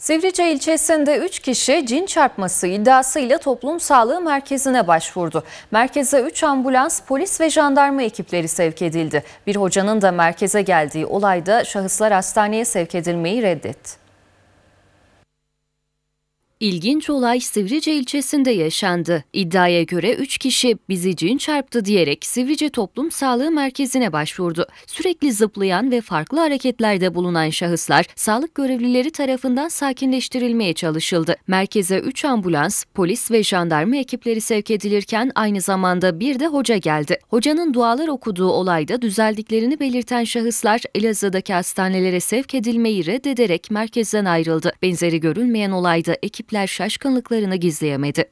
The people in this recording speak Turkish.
Sivrice ilçesinde 3 kişi cin çarpması iddiasıyla toplum sağlığı merkezine başvurdu. Merkeze 3 ambulans, polis ve jandarma ekipleri sevk edildi. Bir hocanın da merkeze geldiği olayda şahıslar hastaneye sevk edilmeyi reddetti. İlginç olay Sivrice ilçesinde yaşandı. İddiaya göre 3 kişi bizi cin çarptı diyerek Sivrice Toplum Sağlığı Merkezi'ne başvurdu. Sürekli zıplayan ve farklı hareketlerde bulunan şahıslar sağlık görevlileri tarafından sakinleştirilmeye çalışıldı. Merkeze 3 ambulans, polis ve jandarma ekipleri sevk edilirken aynı zamanda bir de hoca geldi. Hocanın dualar okuduğu olayda düzeldiklerini belirten şahıslar Elazığ'daki hastanelere sevk edilmeyi reddederek merkezden ayrıldı. Benzeri görülmeyen olayda ekip ekipler şaşkınlıklarını gizleyemedi.